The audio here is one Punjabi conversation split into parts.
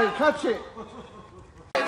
ਭਾਈ ਖੱਚੇ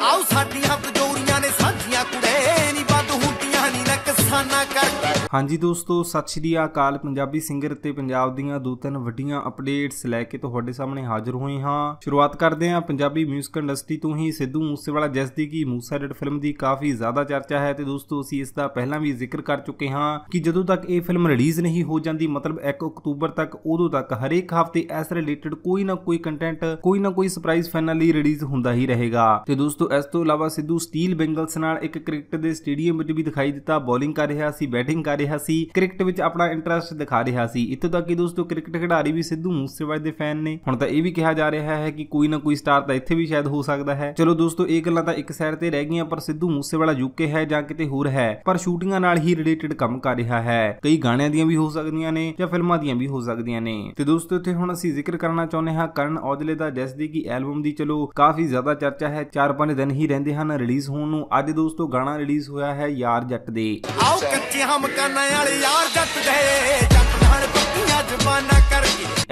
ਆਓ ਸਾਡੀਆਂ ਬਜੋਰੀਆਂ ਨੇ ਸਾਂਝੀਆਂ ਕੁੜੇ ਨਹੀਂ ਬੰਦ ਹੁੰਦੀ ਕਹਾਣੀ ਨਾ ਕਸਾਨਾ ਕਰ ਹਾਂਜੀ ਦੋਸਤੋ ਸਤਿ ਸ਼੍ਰੀ ਅਕਾਲ ਪੰਜਾਬੀ ਸਿੰਗਰ ਤੇ ਪੰਜਾਬ ਦੀਆਂ ਦੋ ਤਿੰਨ ਵੱਡੀਆਂ ਅਪਡੇਟਸ ਲੈ ਕੇ ਤੁਹਾਡੇ ਸਾਹਮਣੇ ਹਾਜ਼ਰ ਹੋਏ ਹਾਂ ਸ਼ੁਰੂਆਤ ਕਰਦੇ ਹਾਂ ਪੰਜਾਬੀ 뮤직 ਇੰਡਸਟਰੀ ਤੋਂ ਹੀ ਸਿੱਧੂ ਮੂਸੇਵਾਲਾ ਜਿਸ ਦੀ ਕੀ ਮੂਸਾ ਡੈਡ ਫਿਲਮ ਦੀ ਕਾਫੀ ਜ਼ਿਆਦਾ ਚਰਚਾ ਹੈ ਤੇ ਦੋਸਤੋ ਅਸੀਂ ਇਸ ਦਾ ਪਹਿਲਾਂ ਵੀ ਜ਼ਿਕਰ ਕਰ ਚੁੱਕੇ ਹਾਂ ਕਿ ਜਦੋਂ ਤੱਕ ਇਹ ਫਿਲਮ ਰਿਲੀਜ਼ ਨਹੀਂ ਹੋ ਜਾਂਦੀ ਮਤਲਬ 1 ਅਕਤੂਬਰ ਤੱਕ ਉਦੋਂ ਤੱਕ ਹਰੇਕ ਹਫ਼ਤੇ ਇਸ ਰਿਲੇਟਡ ਕੋਈ ਨਾ ਕੋਈ ਕੰਟੈਂਟ ਕੋਈ ਨਾ ਕੋਈ ਸਰਪ੍ਰਾਈਜ਼ ਫਾਈਨਲੀ ਰਿਲੀਜ਼ ਹੁੰਦਾ ਹੀ ਰਹੇਗਾ ਤੇ ਦੋਸਤੋ ਇਸ ਤੋਂ ਇਲਾਵਾ ਸਿੱਧੂ ਸਟੀਲ ਬੈਂਗਲਸ ਨਾਲ ਇੱਕ ਕ੍ਰਿਕਟ ਦੇ ਸਟੇਡੀਅਮ ਵਿੱਚ ਵੀ ਦਿਖਾਈ ਦਿਖਾਈ ਦਿੱਤਾ ਬੋਲਿੰਗ ਕਰ ਰਿਹਾ ਸੀ ਬੈਟਿੰਗ ਕਰ ਰਿਹਾ ਸੀ ਕ੍ਰਿਕਟ ਵਿੱਚ ਆਪਣਾ ਇੰਟਰਸਟ ਦਿਖਾ ਰਿਹਾ ਸੀ ਇੱਥੋਂ ਤੱਕ ਕਿ ਦੋਸਤੋ ਕ੍ਰਿਕਟ ਖਿਡਾਰੀ ਵੀ ਸਿੱਧੂ ਮੂਸੇਵਾਲੇ ਦੇ ਫੈਨ ਨੇ ਹੁਣ ਤਾਂ ਇਹ ਵੀ ਕਿਹਾ ਜਾ ਰਿਹਾ ਹੈ ਕਿ ਕੋਈ ਨਾ ਕੋਈ ਸਟਾਰ ਤਾਂ ਇੱਥੇ ਵੀ ਸ਼ਾਇਦ ਹੋ ਸਕਦਾ ਹੈ ਚਲੋ ਦੋਸਤੋ ਇਹ ਗੱਲਾਂ ਤਾਂ ਇੱਕ ਸਾਈਡ ਤੇ ਰਹਿ ਗਈਆਂ ਪਰ ਸਿੱਧੂ ਮੂਸੇਵਾਲਾ ਯੂਕੇ ਹੈ ਜਾਂ ਕਿਤੇ ਹੋਰ ਹੈ ਪਰ ਸ਼ੂਟਿੰਗਾਂ ਨਾਲ ਹੀ ਰਿਲੇਟਡ ਕੰਮ ਕਰ ਰਿਹਾ ਹੈ ਕਈ ਗਾਣਿਆਂ ਦੀਆਂ ਵੀ ਹੋ ਸਕਦੀਆਂ ਨੇ ਜਾਂ ਫਿਲਮਾਂ ਦੀਆਂ ਵੀ ਹੋ ਸਕਦੀਆਂ ਨੇ ਤੇ ਦੋਸਤੋ ਇੱਥੇ ਹੁਣ ਅਸੀਂ ਜ਼ਿਕਰ ਕਰਨਾ ਚਾਹੁੰਦੇ ਹਾਂ ਕਰਨ ਔਜਲੇ ਦਾ ਜਿਸ ਦੀ ਕਿ ਐਲਬਮ ਦੀ ਚਲੋ ਕਾਫੀ ਜ਼ਿਆਦਾ ਚਰਚਾ ਹੈ 4-5 ਦਿਨ ਹੀ ਰਹਿੰਦੇ ਹਨ ਰਿਲੀਜ਼ ਹੋਣ ਨੂੰ ਅੱਜ ਦੋਸਤੋ ਗਾਣਾ ਰਿਲੀਜ਼ ਹੋਇਆ ਹੈ ਯਾਰ ਜੱਟ ਦੇ ਆਓ ਕੱਚੇ ਹਮਕਾਨਾਂ ਵਾਲੇ ਯਾਰ ਜੱਟ ਦੇ ਜੱਟ ਨਾਲ ਪੱਕੀਆਂ ਜ਼ਬਾਨਾਂ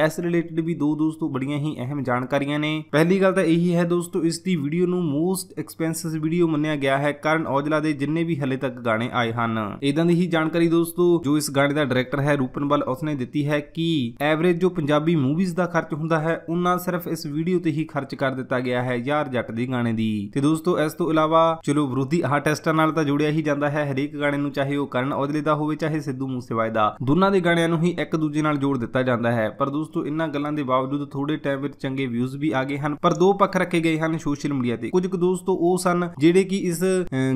ਇਸ ਰਿਲੇਟਡ ਵੀ ਦੋ ਦੋਸਤੋ ਬੜੀਆਂ ਹੀ ਅਹਿਮ ਜਾਣਕਾਰੀਆਂ ਨੇ ਪਹਿਲੀ ਗੱਲ ਤਾਂ ਇਹੀ ਹੈ ਦੋਸਤੋ ਇਸ ਦੀ ਵੀਡੀਓ ਨੂੰ ਮੋਸਟ ਐਕਸਪੈਂਸਸ ਵੀਡੀਓ ਮੰਨਿਆ ਗਿਆ ਹੈ ਕਰਨ ਔਜਲਾ ਦੇ ਜਿੰਨੇ ਵੀ ਹਲੇ ਤੱਕ ਗਾਣੇ ਆਏ ਹਨ ਇਦਾਂ ਦੀ ਹੀ ਜਾਣਕਾਰੀ ਦੋਸਤੋ ਜੋ ਇਸ ਗਾਣੇ ਦਾ ਡਾਇਰੈਕਟਰ ਹੈ ਰੂਪਨਵਾਲ ਉਸਨੇ ਦਿੱਤੀ ਹੈ ਕਿ ਐਵਰੇਜ ਜੋ ਪੰਜਾਬੀ ਮੂਵੀਜ਼ ਦਾ ਖਰਚ ਹੁੰਦਾ ਹੈ ਉਹਨਾਂ ਸਿਰਫ ਇਸ ਵੀਡੀਓ ਤੇ ਹੀ ਖਰਚ ਕਰ ਦਿੱਤਾ ਗਿਆ ਹੈ ਯਾਰ ਜੱਟ ਦੀ ਗਾਣੇ ਦੀ ਤੇ ਦੋਸਤੋ ਇਸ ਤੋਂ ਇਲਾਵਾ ਚਲੋ ਵਿਰੋਧੀ ਆਰਟਿਸਟਾਂ ਨਾਲ ਤਾਂ ਜੁੜਿਆ ਹੀ ਜਾਂਦਾ ਹੈ ਹਰੇਕ ਗਾਣੇ ਨੂੰ ਚਾਹੇ ਉਹ ਕਰਨ ਔਜਲੇ ਦਾ ਹੋਵੇ ਚਾਹੇ ਸਿੱਧੂ ਮੂਸੇਵਾਲੇ ਦਾ ਦੋਨਾਂ ਦੇ ਗਾਣਿਆਂ ਨੂੰ ਹੀ ਇੱਕ ਦੂਜੇ ਨਾਲ ਜੋੜ ਦਿੱਤਾ ਜਾਂਦਾ ਹੈ ਪਰ ਦੋਸਤੋ ਦੋਸਤੋ ਇਹਨਾਂ ਗੱਲਾਂ ਦੇ ਬਾਵਜੂਦ ਥੋੜੇ ਟਾਈਮ ਵਿੱਚ ਚੰਗੇ ਵਿਊਜ਼ ਵੀ ਆ ਗਏ ਹਨ ਪਰ ਦੋ ਪੱਖ ਰੱਖੇ ਗਏ ਹਨ ਸੋਸ਼ਲ ਮੀਡੀਆ ਤੇ ਕੁਝ ਕੁ ਦੋਸਤੋ ਉਹ ਸਨ ਜਿਹੜੇ ਕਿ ਇਸ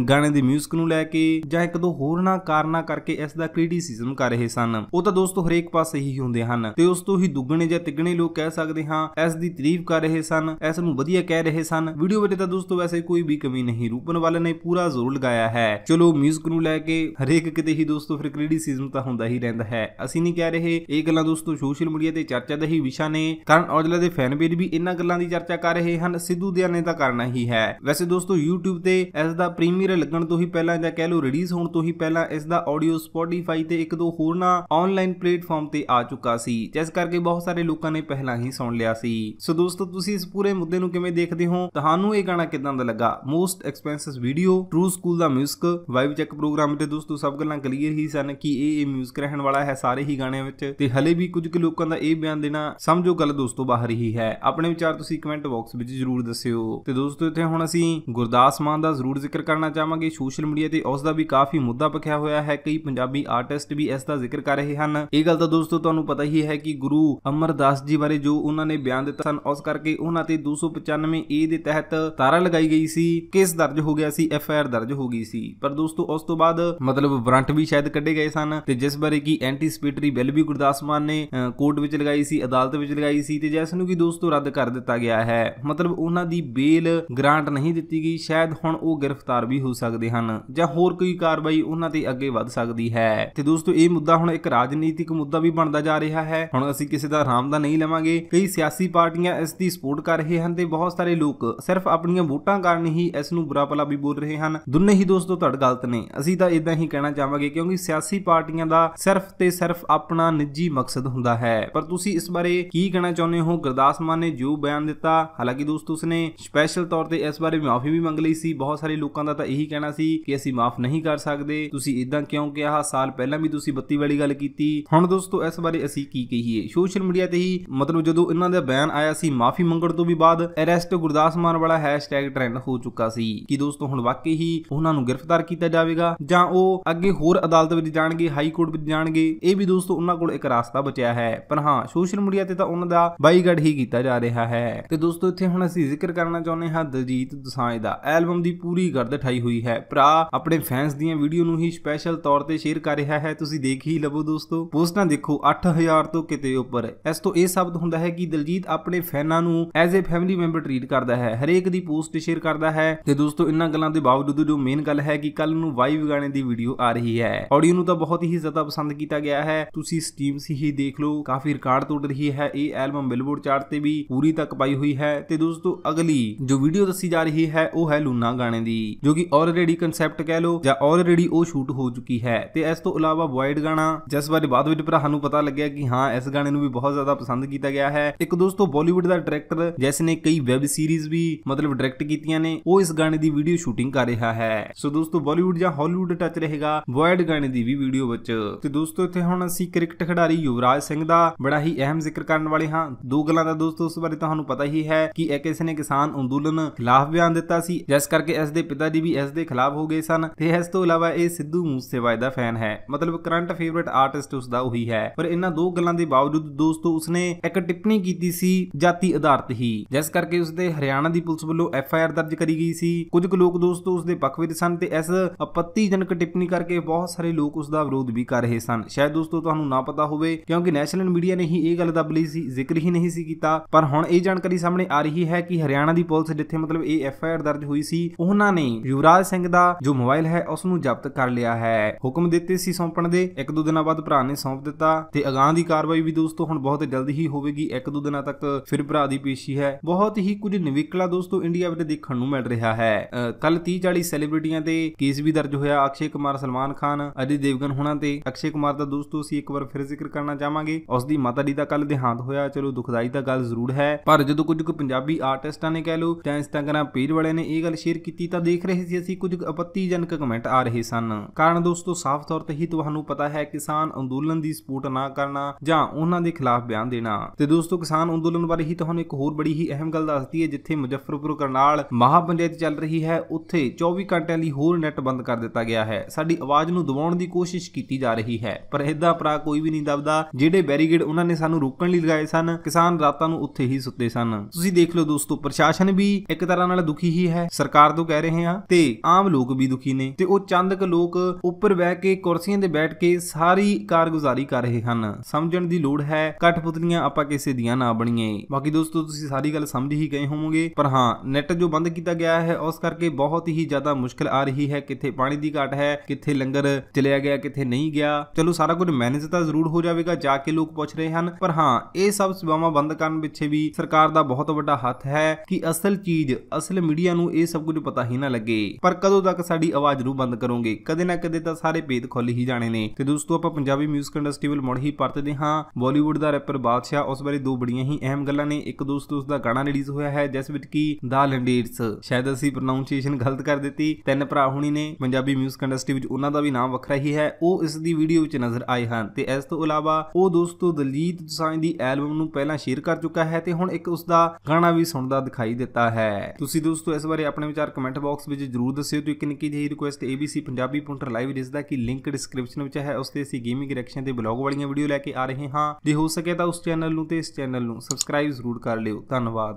ਗਾਣੇ ਦੇ 뮤직 ਨੂੰ ਲੈ ਕੇ ਜਾਂ ਇੱਕ ਦੋ ਹੋਰ ਨਾ ਕਾਰਨਾ ਕਰਕੇ ਇਸ ਦਾ ਕ੍ਰਿਟਿਸਿਜ਼ਮ ਕਰ ਰਹੇ ਸਨ ਉਹ ਤਾਂ ਦੋਸਤੋ ਹਰੇਕ ਪਾਸੇ ਹੀ ਹੁੰਦੇ ਹਨ ਤੇ ਉਸ ਤੋਂ ਹੀ ਦੁੱਗਣੇ ਜਾਂ ਤਿੱਗਣੇ ਲੋਕ ਕਹਿ ਸਕਦੇ ਹਾਂ ਇਸ ਦੀ ਤਾਰੀਫ ਕਰ ਰਹੇ ਸਨ ਇਸ ਨੂੰ ਵਧੀਆ ਕਹਿ ਰਹੇ ਸਨ ਵੀਡੀਓ ਵਿੱਚ ਤਾਂ ਦੋਸਤੋ ਵੈਸੇ ਕੋਈ ਵੀ ਕਮੀ ਨਹੀਂ ਰੂਪਨ ਵਾਲੇ ਨੇ ਪੂਰਾ ਜ਼ੋਰ ਲਗਾਇਆ ਹੈ ਚਲੋ 뮤직 ਨੂੰ ਲੈ ਕੇ ਹਰੇਕ ਕਿਤੇ ਹੀ ਦੋਸਤੋ ਫਿਰ ਕ੍ਰਿਟਿਸਿਜ਼ਮ ਤਾਂ ਹੁੰਦਾ ਹੀ ਰਹਿੰਦਾ ਹੈ ਅਸੀਂ ਨਹੀਂ ਕਹਿ ਰਹੇ ਇਹ ਗੱਲਾਂ ਦੋਸਤੋ ਸੋਸ਼ਲ ਮੀਡੀਆ ਤੇ ਚਰਚਾ ਦੇ ਹੀ ਵਿਸ਼ਾ ਨੇ ਕਰਨ ਔਜਲਾ ਦੇ ਫੈਨ ਪੇਜ ਵੀ ਇਹਨਾਂ ਗੱਲਾਂ ਦੀ ਚਰਚਾ ਕਰ ਰਹੇ ਹਨ ਸਿੱਧੂ ਦੇ ਆਨੇ ਤਾਂ ਕਰਨਾ ਹੀ ਹੈ ਵੈਸੇ ਦੋਸਤੋ YouTube ਤੇ ਇਸ ਦਾ ਪ੍ਰੀਮੀਅਰ ਲੱਗਣ ਤੋਂ ਹੀ ਪਹਿਲਾਂ ਜਾਂ ਕਹਿ ਲਓ ਰਿਲੀਜ਼ ਹੋਣ ਤੋਂ ਹੀ ਪਹਿਲਾਂ ਇਸ ਦਾ ਆਡੀਓ Spotify ਤੇ ਇੱਕ ਦੋ ਨਾ ਆਨਲਾਈਨ ਪਲੇਟਫਾਰਮ ਤੇ ਆ ਚੁੱਕਾ ਸੀ ਜਿਸ ਕਰਕੇ ਬਹੁਤ ਸਾਰੇ ਲੋਕਾਂ ਨੇ ਪਹਿਲਾਂ ਹੀ ਸੁਣ ਲਿਆ ਸੀ ਸੋ ਦੋਸਤੋ ਤੁਸੀਂ ਇਸ ਪੂਰੇ ਮੁੱਦੇ ਨੂੰ ਕਿਵੇਂ ਦੇਖਦੇ ਹੋ ਤੁਹਾਨੂੰ ਇਹ ਗਾਣਾ ਕਿਦਾਂ ਦਾ ਲੱਗਾ most expensive video true school ਦਾ 뮤직 ਵਾਈਬ ਚੈੱਕ ਪ੍ਰੋਗਰਾਮ ਤੇ ਦੋਸਤੋ ਸਭ ਗੱਲਾਂ ਕਲੀਅਰ ਹੀ ਸਨ ਕਿ ਇਹ ਇਹ 뮤직 ਰਹਿਣ ਵਾਲਾ ਹੈ ਸਾਰੇ ਹੀ ਗਾਣਿਆਂ ਵਿੱਚ ਤੇ ਹਲੇ ਵੀ ਕੁਝ ਕੁ ਲੋਕਾਂ ਦਾ ਇਹ ਬਿਆਨ ਦੇਣਾ ਸਮਝੋ ਗੱਲ ਦੋਸਤੋ ਬਾਹਰ ਹੀ ਹੈ ਆਪਣੇ ਵਿਚਾਰ ਤੁਸੀਂ ਕਮੈਂਟ ਬਾਕਸ ਵਿੱਚ ਜ਼ਰੂਰ ਦੱਸਿਓ ਤੇ ਦੋਸਤੋ ਇੱਥੇ ਹੁਣ ਅਸੀਂ ਗੁਰਦਾਸ ਮਾਨ ਦਾ ਜ਼ਰੂਰ ਜ਼ਿਕਰ ਕਰਨਾ ਚਾਹਾਂਗੇ ਸੋਸ਼ਲ ਮੀਡੀਆ ਤੇ ਉਸ ਦਾ ਵੀ ਕਾਫੀ ਮੁੱਦਾ ਪਖਿਆ ਹੋਇਆ ਹੈ ਕਈ ਪੰਜਾਬੀ ਆਰਟਿਸਟ ਵੀ ਇਸ ਦਾ ਜ਼ਿਕਰ ਕਰ ਰਹੇ ਹਨ ਇਹ ਗੱਲ ਤਾਂ ਦੋਸਤੋ ਤੁਹਾਨੂੰ ਪਤਾ ਹੀ ਹੈ ਕਿ ਗੁਰੂ ਅਮਰਦਾਸ ਜੀ ਬਾਰੇ ਜੋ ਉਹਨਾਂ ਨੇ ਬਿਆਨ ਦਿੱਤਾ ਸਨ ਉਸ ਕਰਕੇ ਉਹਨਾਂ ਤੇ 295 ਏ ਦੇ ਤਹਿਤ ਤਾਰਾ ਲਗਾਈ ਗਈ ਸੀ ਕੇਸ ਦਰਜ ਹੋ ਗਿਆ ਸੀ ਐਫ ਆਈ ਆਰ ਦਰਜ ਹੋ ਗਈ ਸੀ ਪਰ ਦੋਸਤੋ ਉਸ ਤੋਂ ਬਾਅਦ ਮਤਲਬ ਵਾਰੰਟ ਵੀ ਸ਼ਾਇਦ ਕੱਢੇ ਗਏ ਸਨ ਤੇ ਜਿਸ ਬਾਰੇ ਕੀ ਐਂਟੀਸਪੇਟਰੀ ਬਿੱਲ ਵੀ ਗੁਰਦਾਸ ਮਾਨ ਨੇ ਕੋਰਟ ਵਿੱਚ ਲਗਾਇਆ ਲਗਾਈ ਸੀ ਅਦਾਲਤ ਵਿੱਚ ਲਗਾਈ ਸੀ ਤੇ ਜੈਸ ਨੂੰ ਕੀ ਦੋਸਤੋ ਰੱਦ ਕਰ ਦਿੱਤਾ ਗਿਆ ਹੈ ਮਤਲਬ ਉਹਨਾਂ ਦੀ ਬੇਲ ਗ੍ਰਾਂਟ ਨਹੀਂ ਦਿੱਤੀ ਗਈ ਸ਼ਾਇਦ ਹੁਣ ਉਹ ਗ੍ਰਿਫਤਾਰ ਵੀ ਹੋ ਸਕਦੇ ਹਨ ਜਾਂ ਹੋਰ ਕੋਈ ਕਾਰਵਾਈ ਉਹਨਾਂ ਤੇ ਅੱਗੇ ਵੱਧ ਸਕਦੀ ਹੈ ਤੇ ਦੋਸਤੋ ਇਹ ਮੁੱਦਾ ਹੁਣ ਇੱਕ ਰਾਜਨੀਤਿਕ ਮੁੱਦਾ ਵੀ ਬਣਦਾ ਜਾ ਰਿਹਾ ਹੈ ਹੁਣ ਅਸੀਂ ਕਿਸੇ ਦਾ ਆਰਾਮ ਦਾ ਨਹੀਂ ਲਵਾਂਗੇ ਕਈ ਸਿਆਸੀ ਪਾਰਟੀਆਂ ਇਸ ਦੀ ਸਪੋਰਟ ਕਰ ਰਹੇ ਹਨ ਤੇ ਬਹੁਤ ਸਾਰੇ ਲੋਕ ਸਿਰਫ ਆਪਣੀਆਂ ਵੋਟਾਂ ਕਾਰਨ ਹੀ ਇਸ ਨੂੰ ਬੁਰਾ ਭਲਾ ਵੀ ਬੋਲ ਰਹੇ ਹਨ ਦੋਨੇ ਹੀ ਦੋਸਤੋ ਤੁਹਾਡਾ ਗਲਤ ਨੇ ਅਸੀਂ ਤਾਂ ਇਦਾਂ ਹੀ ਕਹਿਣਾ ਚਾਹਾਂਗੇ ਕਿਉਂਕਿ ਸਿਆਸੀ ਪਾਰਟੀਆਂ ਦਾ ਸਿਰਫ ਤੇ ਸਿਰਫ ਆਪਣਾ ਨਿੱਜੀ ਮਕਸਦ ਹੁੰਦਾ ਹੈ ਪਰ ਤੁਸੀਂ ਤੁਸੀਂ ਇਸ ਬਾਰੇ ਕੀ ਕਹਿਣਾ ਚਾਹੁੰਦੇ ਹੋ ਗੁਰਦਾਸ ਮਾਨ ਨੇ ਜੋ ਬਿਆਨ ਦਿੱਤਾ ਹਾਲਾਂਕਿ ਦੋਸਤੋ ਉਸਨੇ ਸਪੈਸ਼ਲ ਤੌਰ ਤੇ ਇਸ ਬਾਰੇ ਮਾਫੀ ਵੀ ਮੰਗ ਲਈ ਸੀ ਬਹੁਤ ਸਾਰੇ ਲੋਕਾਂ ਦਾ ਤਾਂ ਇਹੀ ਕਹਿਣਾ ਸੀ ਕਿ ਅਸੀਂ ਮਾਫ ਨਹੀਂ ਕਰ ਸਕਦੇ ਤੁਸੀਂ ਇਦਾਂ ਕਿਉਂ ਕਿਹਾ ਸਾਲ ਪਹਿਲਾਂ ਵੀ ਤੁਸੀਂ ਬੱਤੀ ਵਾਲੀ ਗੱਲ ਕੀਤੀ ਹੁਣ ਦੋਸਤੋ ਇਸ ਬਾਰੇ ਅਸੀਂ ਕੀ ਕਹੀਏ ਸੋਸ਼ਲ ਮੀਡੀਆ ਤੇ ਹੀ ਮਤਲਬ ਜਦੋਂ ਇਹਨਾਂ ਦਾ ਬਿਆਨ ਆਇਆ ਸੀ ਮਾਫੀ ਮੰਗਣ ਤੋਂ ਵੀ ਬਾਅਦ ਅਰੈਸਟ ਗੁਰਦਾਸ ਮਾਨ ਵਾਲਾ ਹੈਸ਼ਟੈਗ ਟ੍ਰੈਂਡ ਹੋ ਚੁੱਕਾ ਸੀ ਕਿ ਦੋਸਤੋ ਹੁਣ ਵਾਕਈ ਹੀ ਉਹਨਾਂ ਨੂੰ ਗ੍ਰਿਫਤਾਰ ਕੀਤਾ ਜਾਵੇਗਾ ਜਾਂ ਉਹ ਅੱਗੇ ਹੋਰ ਅਦਾਲਤ ਵਿੱਚ ਜਾਣਗੇ ਹਾਈ ਕੋਰਟ ਵਿੱਚ ਜਾਣਗੇ ਇਹ ਵੀ ਦੋਸਤੋ ਉਹਨਾਂ ਕੋਲ ਇੱਕ ਰਾਸਤਾ ਬਚਿਆ ਹੈ ਪਰ ਹਾਂ ਸੋਸ਼ਲ ਮੀਡੀਆ ਤੇ ਤਾਂ ਉਹਨਾਂ ਦਾ ਬਾਈਕਾਟ ਹੀ ਕੀਤਾ ਜਾ ਰਿਹਾ ਹੈ ਤੇ ਦੋਸਤੋ ਇੱਥੇ ਹੁਣ ਅਸੀਂ ਜ਼ਿਕਰ ਕਰਨਾ ਚਾਹੁੰਦੇ ਹਾਂ ਦਜੀਤ ਦਸਾਂਜ ਦਾ ਐਲਬਮ ਦੀ ਪੂਰੀ ਗਰਦ ਠਾਈ ਹੋਈ ਹੈ ਭਰਾ ਆਪਣੇ ਫੈਨਸ ਦੀਆਂ ਵੀਡੀਓ ਨੂੰ ਹੀ ਸਪੈਸ਼ਲ ਤੌਰ ਤੇ ਸ਼ੇਅਰ ਕਰ ਰਿਹਾ ਹੈ ਤੁਸੀਂ ਦੇਖ ਹੀ ਲਵੋ ਦੋਸਤੋ ਪੋਸਟਾਂ ਦੇਖੋ 8000 ਤੋਂ ਕਿਤੇ ਉੱਪਰ ਇਸ ਤੋਂ ਇਹ ਸ਼ਬਦ ਹੁੰਦਾ ਹੈ ਕਿ ਦਲਜੀਤ ਆਪਣੇ ਫੈਨਾਂ ਨੂੰ as a family member treat ਕਰਦਾ ਹੈ ਹਰੇਕ ਦੀ ਪੋਸਟ ਸ਼ੇਅਰ ਕਰਦਾ ਹੈ ਤੇ ਦੋਸਤੋ ਇਹਨਾਂ ਗੱਲਾਂ ਦੇ ਬਾਵਜੂਦ ਜੋ ਮੇਨ ਗੱਲ ਹੈ ਕਿ ਕੱਲ ਨੂੰ ਵਾਈਵ ਗਾਣੇ ਦੀ ਵੀਡੀਓ ਆ ਰਹੀ ਹੈ ਆਡੀਓ ਨੂੰ ਤਾਂ ਬਹੁਤ ਹੀ ਜ਼ਿਆਦਾ ਪਸੰਦ ਕੀਤਾ ਗਿਆ ਹੈ ਤੁਸੀਂ ਸਟ੍ਰੀਮਸ ਹੀ ਦੇਖ ਲਓ ਕਾਫੀ ਰਿਕਾਰਡ ਚਾਰਟ ਟੁੱਟ ਰਹੀ ਹੈ ਇਹ ਐਲਬਮ ਬਿਲਬੋਰਡ ਚਾਰਟ ਤੇ ਵੀ ਪੂਰੀ ਤੱਕ ਪਾਈ ਹੋਈ ਹੈ ਤੇ ਦੋਸਤੋ ਅਗਲੀ ਜੋ ਵੀਡੀਓ ਦੱਸੀ ਜਾ ਰਹੀ ਹੈ ਉਹ ਹੈ ਲੂਨਾ ਗਾਣੇ ਦੀ ਜੋ ਕਿ ਆਲਰੇਡੀ ਕਨਸੈਪਟ ਕਹਿ ਲੋ ਜਾਂ ਆਲਰੇਡੀ ਉਹ ਸ਼ੂਟ ਹੋ ਚੁੱਕੀ ਹੈ ਤੇ ਇਸ ਤੋਂ ਇਲਾਵਾ ਵਾਈਡ ਗਾਣਾ ਜਿਸ ਬਾਰੇ ਬਾਅਦ ਵਿੱਚ ਭਰਾ ਨੂੰ ਪਤਾ ਲੱਗਿਆ ਕਿ ਹਾਂ ਇਸ ਗਾਣੇ ਨੂੰ ਵੀ ਬਹੁਤ ਜ਼ਿਆਦਾ ਪਸੰਦ ਕੀਤਾ ਗਿਆ ਹੈ ਇੱਕ ਦੋਸਤੋ ਬਾਲੀਵੁੱਡ ਦਾ ਡਾਇਰੈਕਟਰ ਜਿਸ ਨੇ ਕਈ ਵੈਬ ਸੀਰੀਜ਼ ਵੀ ਮਤਲਬ ਡਾਇਰੈਕਟ ਕੀਤੀਆਂ ਨੇ ਉਹ ਇਸ ਗਾਣੇ ਦੀ ਵੀਡੀਓ ਸ਼ੂਟਿੰਗ ਕਰ ਰਿਹਾ ਹੈ ਸੋ ਦੋਸਤੋ ਬਾਲੀਵੁੱਡ ਜਾਂ ਹਾਲੀਵੁੱਡ ਟੱਚ ਰਹੇਗਾ ਵਾਈਡ ਗਾਣੇ ਦੀ ਵੀ ਵੀਡੀਓ ਵਿੱਚ ਤੇ ਦੋਸਤੋ ਇੱਥੇ ਹੁਣ ਅਸੀਂ ਕ੍ਰਿਕਟ ਖਿਡਾਰੀ ਯੁਵਰਾਜ ਸਿੰਘ ਦਾ ਬੜਾ ਹੀ ਲਈ ਅਹਿਮ ਜ਼ਿਕਰ ਕਰਨ ਵਾਲੇ ਹਾਂ ਦੋ ਗੱਲਾਂ ਦਾ ਦੋਸਤੋ ਉਸ ਬਾਰੇ ਤੁਹਾਨੂੰ ਪਤਾ ਹੀ ਹੈ ਕਿ ਇੱਕ ਇਸ ਨੇ ਕਿਸਾਨ ਅੰਦੋਲਨ ਖਿਲਾਫ ਬਿਆਨ ਦਿੱਤਾ ਸੀ ਜਿਸ ਕਰਕੇ ਇਸ ਦੇ ਪਿਤਾ ਜੀ ਵੀ ਇਸ ਦੇ ਖਿਲਾਫ ਹੋ ਗਏ ਸਨ ਤੇ ਇਸ ਤੋਂ ਇਲਾਵਾ ਇਹ ਸਿੱਧੂ ਮੂਸੇਵਾਲੇ ਦਾ ਫੈਨ ਹੈ ਮਤਲਬ ਕਰੰਟ ਫੇਵਰਿਟ ਆਰਟਿਸਟ ਉਸ ਦਾ ਉਹੀ ਹੈ ਪਰ ਇਹਨਾਂ ਦੋ ਗੱਲਾਂ ਦੇ ਬਾਵਜੂਦ ਦੋਸਤੋ ਉਸ ਨੇ ਇੱਕ ਟਿੱਪਣੀ ਕੀਤੀ ਸੀ ਜਾਤੀ ਆਧਾਰਿਤ ਹੀ ਜਿਸ ਕਰਕੇ ਉਸ ਦੇ ਹਰਿਆਣਾ ਦੀ ਪੁਲਿਸ ਵੱਲੋਂ ਐਫ ਆਈ ਆਰ ਦਰਜ ਕਰੀ ਗਈ ਸੀ ਕੁਝ ਕੁ ਲੋਕ ਦੋਸਤੋ ਉਸ ਦੇ ਪੱਖ ਵਿੱਚ ਸਨ ਤੇ ਇਸ ਅਪੱਤੀਜਨਕ ਟਿੱਪਣੀ ਕਰਕੇ ਬਹੁਤ ਸਾਰੇ ਲੋਕ ਉਸ ਦਾ ਵਿਰੋਧ ਵੀ ਕਰ ਰਹੇ ਸਨ ਸ਼ਾਇਦ ਦੋਸਤੋ ਤੁਹਾਨੂੰ ਨਾ ਪਤਾ ਹੋਵੇ ਕਿਉਂਕਿ ਨੈਸ਼ਨਲ ਮੀਡੀਆ ਨੇ ਹੀ ਇਹ ਗੱਲ ਦਾ ਬਲੀ ਸੀ ਜ਼ਿਕਰ ਹੀ ਨਹੀਂ ਸੀ ਕੀਤਾ ਪਰ ਹੁਣ ਇਹ ਜਾਣਕਾਰੀ ਸਾਹਮਣੇ ਆ ਰਹੀ ਹੈ ਕਿ ਹਰਿਆਣਾ ਦੀ ਪੁਲਿਸ ਜਿੱਥੇ ਮਤਲਬ ਇਹ ਐਫ ਆਈ ਆਰ ਦਰਜ ਹੋਈ ਸੀ ਉਹਨਾਂ ਨੇ ਯੁਵਰਾਜ ਸਿੰਘ ਦਾ ਜੋ ਮੋਬਾਈਲ ਹੈ ਉਸ ਨੂੰ ਜ਼ਬਤ ਕਰ ਲਿਆ ਹੈ ਹੁਕਮ ਦਿੱਤੇ ਸੀ ਸੌਂਪਣ ਦੇ ਇੱਕ ਦੋ ਦਿਨਾਂ ਬਾਅਦ ਭਰਾ ਨੇ ਸੌਂਪ ਦਿੱਤਾ ਤੇ ਅਗਾਹ ਦੀ ਕਾਰਵਾਈ ਵੀ ਦੋਸਤੋ ਹੁਣ ਬਹੁਤ ਜਲਦੀ ਹੀ ਹੋਵੇਗੀ ਇੱਕ ਦੋ ਦਿਨਾਂ ਤੱਕ ਫਿਰ ਭਰਾ ਦੀ ਪੇਸ਼ੀ ਹੈ ਬਹੁਤ ਹੀ ਕੁਝ ਨਵਿਕਲਾ ਦੋਸਤੋ ਇੰਡੀਆ ਵਿੱਚ ਦੇਖਣ ਨੂੰ ਮਿਲ ਰਿਹਾ ਹੈ ਕੱਲ 30 40 ਸੈਲੀਬ੍ਰਿਟੀਆਂ ਦੇ ਕੇਸ ਵੀ ਦਰਜ ਹੋਇਆ ਅਕਸ਼ੇ ਕੁਮਾਰ ਸਲਮਾਨ ਖਾਨ ਅਜੇ ਦੇਵਗਨ ਹੋਣਾ ਤੇ ਅਕਸ਼ੇ ਕੁਮਾਰ ਦਾ ਦੋਸਤੋ ਅਸੀਂ ਇੱਕ ਵਾਰ ਫਿਰ ਜ਼ਿਕਰ ਕਰਨਾ ਚਾਹਾਂਗੇ ਉਸ ਦੀ ਮਾਤਾ ਵਰੀ ਦਾ ਕੱਲ ਦੇਹਾਂਤ ਹੋਇਆ ਚਲੋ ਦੁਖਦਾਈ ਤਾਂ ਗੱਲ ਜ਼ਰੂਰ ਹੈ ਪਰ ਜਦੋਂ ਕੁਝ ਕੁ ਪੰਜਾਬੀ ਆਰਟਿਸਟਾਂ ਨੇ ਕਹਿ ਲੋ ਜਾਂ ਇੰਸਟਾਗ੍ਰam ਪੇਜ ਵਾਲਿਆਂ ਨੇ ਇਹ ਗੱਲ ਸ਼ੇਅਰ ਕੀਤੀ ਤਾਂ ਦੇਖ ਰਹੇ ਸੀ ਅਸੀਂ ਕੁਝ ਅਪੱਤੀਜਨਕ ਕਮੈਂਟ ਆ ਰਹੇ ਸਨ ਕਾਰਨ ਦੋਸਤੋ ਸਾਫ਼ ਤੌਰ ਤੇ ਹੀ ਤੁਹਾਨੂੰ ਪਤਾ ਹੈ ਕਿਸਾਨ ਅੰਦੋਲਨ ਦੀ ਸਪੋਰਟ ਨਾ ਕਰਨਾ ਜਾਂ ਉਹਨਾਂ ਦੇ ਖਿਲਾਫ ਬਿਆਨ ਦੇਣਾ ਤੇ ਦੋਸਤੋ ਕਿਸਾਨ ਅੰਦੋਲਨ ਬਾਰੇ ਹੀ ਤੁਹਾਨੂੰ ਇੱਕ ਹੋਰ ਬੜੀ ਹੀ ਅਹਿਮ ਗੱਲ ਦੱਸਦੀ ਹੈ ਜਿੱਥੇ ਮੁਜ਼ੱਫਰਪੁਰ ਕਰਨਾਲ ਮਹਾਪੰਚਾਇਤ ਚੱਲ ਰਹੀ ਹੈ ਉੱਥੇ 24 ਘੰਟਿਆਂ ਲਈ ਹੋਰ ਨੈਟ ਬੰਦ ਕਰ ਦਿੱਤਾ ਗਿਆ ਹੈ ਸਾਡੀ ਆਵਾਜ਼ ਨੂੰ ਦਬਾਉਣ ਦੀ ਕੋਸ਼ਿਸ਼ ਕੀਤੀ ਜਾ ਰਹੀ ਹੈ ਪਰ ਇਹਦਾ ਪਰਾ ਕੋਈ ਵੀ ਨਹੀਂ ਦਬਦਾ ਜਿਹੜੇ ਬੈਰੀਗੇਡ ਉਹਨਾਂ ਨੇ ਨੇ ਸਾਨੂੰ ਰੋਕਣ ਲਈ ਲਗਾਏ ਸਨ ਕਿਸਾਨ ਰਾਤਾਂ ਨੂੰ ਉੱਥੇ ਹੀ ਸੁੱਤੇ ਸਨ ਤੁਸੀਂ ਦੇਖ ਲਓ ਦੋਸਤੋ ਪ੍ਰਸ਼ਾਸਨ ਵੀ ਇੱਕ ਤਰ੍ਹਾਂ ਨਾਲ ਦੁਖੀ ਹੀ ਹੈ ਸਰਕਾਰ ਤੋਂ ਕਹਿ ਰਹੇ ਹਾਂ ਤੇ ਆਮ ਲੋਕ ਵੀ ਦੁਖੀ ਨੇ ਤੇ ਉਹ ਚੰਦ ਲੋਕ ਉੱਪਰ ਬਹਿ ਕੇ ਕੁਰਸੀਆਂ ਤੇ ਬੈਠ ਕੇ ਸਾਰੀ ਕਾਰਗੁਜ਼ਾਰੀ ਕਰ ਰਹੇ ਹਨ ਸਮਝਣ ਦੀ ਲੋੜ ਹੈ ਕਠਪੁਤਲੀਆਂ ਆਪਾਂ ਕਿਸੇ ਦੀਆਂ ਨਾ ਬਣੀਏ ਬਾਕੀ ਦੋਸਤੋ ਤੁਸੀਂ ਸਾਰੀ ਗੱਲ ਸਮਝ ਹੀ ਗਏ ਹੋਵੋਗੇ ਪਰ ਹਾਂ ਨੈਟ ਜੋ ਬੰਦ ਕੀਤਾ ਗਿਆ ਹੈ ਉਸ ਕਰਕੇ ਬਹੁਤ ਹੀ ਜ਼ਿਆਦਾ ਮੁਸ਼ਕਲ ਆ ਰਹੀ ਹੈ ਕਿੱਥੇ ਪਾਣੀ ਦੀ ਘਾਟ ਹੈ ਕਿੱਥੇ ਲੰਗਰ ਚਲਿਆ ਗਿਆ ਕਿੱਥੇ ਨਹੀਂ ਗਿਆ ਚਲੋ ਸਾਰਾ ਕੁਝ ਮੈਨੇਜ ਤਾਂ ਜ਼ਰੂਰ ਹੋ ਜਾਵੇਗਾ ਜਾ ਕੇ ਲੋਕ ਪੁੱਛ ਰਹੇ ਹਨ ਹਨ ਪਰ ਹਾਂ ਇਹ ਸਭ ਸੇਵਾਵਾਂ ਬੰਦ ਕਰਨ ਪਿੱਛੇ ਵੀ ਸਰਕਾਰ ਦਾ ਬਹੁਤ ਵੱਡਾ ਹੱਥ ਹੈ ਕਿ ਅਸਲ ਚੀਜ਼ ਅਸਲ ਮੀਡੀਆ ਨੂੰ ਇਹ ਸਭ ਕੁਝ ਪਤਾ ਹੀ ਨਾ ਲੱਗੇ ਪਰ ਕਦੋਂ ਤੱਕ ਸਾਡੀ ਆਵਾਜ਼ ਨੂੰ ਬੰਦ ਕਰੋਗੇ ਕਦੇ ਨਾ ਕਦੇ ਤਾਂ ਸਾਰੇ ਭੇਦ ਖੁੱਲ ਹੀ ਜਾਣੇ ਨੇ ਤੇ ਦੋਸਤੋ ਆਪਾਂ ਪੰਜਾਬੀ 뮤직 ਇੰਡਸਟਰੀ ਵੱਲ ਮੁੜ ਹੀ ਪਰਤਦੇ ਹਾਂ ਬਾਲੀਵੁੱਡ ਦਾ ਰੈਪਰ ਬਾਦਸ਼ਾਹ ਉਸ ਬਾਰੇ ਦੋ ਬੜੀਆਂ ਹੀ ਅਹਿਮ ਗੱਲਾਂ ਨੇ ਇੱਕ ਦੋਸਤ ਉਸ ਦਾ ਗਾਣਾ ਰਿਲੀਜ਼ ਹੋਇਆ ਹੈ ਜਿਸ ਵਿੱਚ ਕੀ ਦਾ ਲੰਡੀਟਸ ਸ਼ਾਇਦ ਅਸੀਂ ਪ੍ਰੋਨਾਂਸੀਏਸ਼ਨ ਗਲਤ ਕਰ ਦਿੱਤੀ ਤਿੰਨ ਭਰਾ ਹੁਣੀ ਨੇ ਪੰਜਾਬੀ 뮤직 ਇੰਡਸਟਰੀ ਵਿੱਚ ਉਹਨਾਂ ਦਾ ਵੀ ਨਾਮ ਵੱਖਰਾ ਹੀ ਹੈ ਉਹ ਇਸ ਦੀ ਵੀਡੀਓ ਵਿੱਚ ਨਜ਼ਰ ਆਏ ਹਨ ਤੇ ਇਸ ਤੋਂ ਇਲਾਵਾ ਉਹ ਦੋਸਤੋ ਦਲਜੀਤ ਗੀਤ ਦੁਸਾਂਝ ਦੀ ਐਲਬਮ ਨੂੰ ਪਹਿਲਾਂ ਸ਼ੇਅਰ ਕਰ ਚੁੱਕਾ ਹੈ ਤੇ ਹੁਣ ਇੱਕ ਉਸ ਦਾ ਗਾਣਾ ਵੀ ਸੁਣਦਾ ਦਿਖਾਈ ਦਿੱਤਾ ਹੈ ਤੁਸੀਂ ਦੋਸਤੋ ਇਸ ਬਾਰੇ ਆਪਣੇ ਵਿਚਾਰ ਕਮੈਂਟ ਬਾਕਸ ਵਿੱਚ ਜਰੂਰ ਦੱਸਿਓ ਤੇ ਇੱਕ ਨਿੱਕੀ ਜਿਹੀ ਰਿਕੁਐਸਟ ABC ਪੰਜਾਬੀ ਪੁੰਟਰ ਲਾਈਵ ਜਿਸ ਦਾ ਕਿ ਲਿੰਕ ਡਿਸਕ੍ਰਿਪਸ਼ਨ ਵਿੱਚ ਹੈ ਉਸ ਤੇ ਅਸੀਂ ਗੇਮਿੰਗ ਰਿਐਕਸ਼ਨ ਤੇ ਬਲੌਗ ਵਾਲੀਆਂ ਵੀਡੀਓ ਲੈ ਕੇ ਆ ਰਹੇ ਹਾਂ ਜੇ ਹੋ ਸਕੇ ਤਾਂ ਉਸ ਚੈਨਲ ਨੂੰ ਤੇ ਇਸ ਚੈਨਲ ਨੂੰ ਸਬਸਕ੍ਰਾਈਬ ਜ਼ਰੂਰ ਕਰ ਲਿਓ ਧੰਨਵਾਦ